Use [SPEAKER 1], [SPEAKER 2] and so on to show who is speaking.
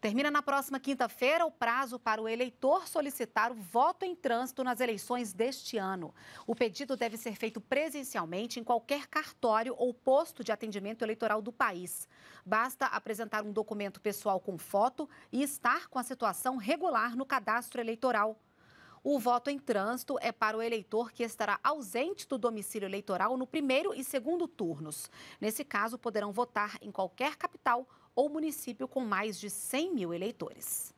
[SPEAKER 1] Termina na próxima quinta-feira o prazo para o eleitor solicitar o voto em trânsito nas eleições deste ano. O pedido deve ser feito presencialmente em qualquer cartório ou posto de atendimento eleitoral do país. Basta apresentar um documento pessoal com foto e estar com a situação regular no cadastro eleitoral. O voto em trânsito é para o eleitor que estará ausente do domicílio eleitoral no primeiro e segundo turnos. Nesse caso, poderão votar em qualquer capital ou município com mais de 100 mil eleitores.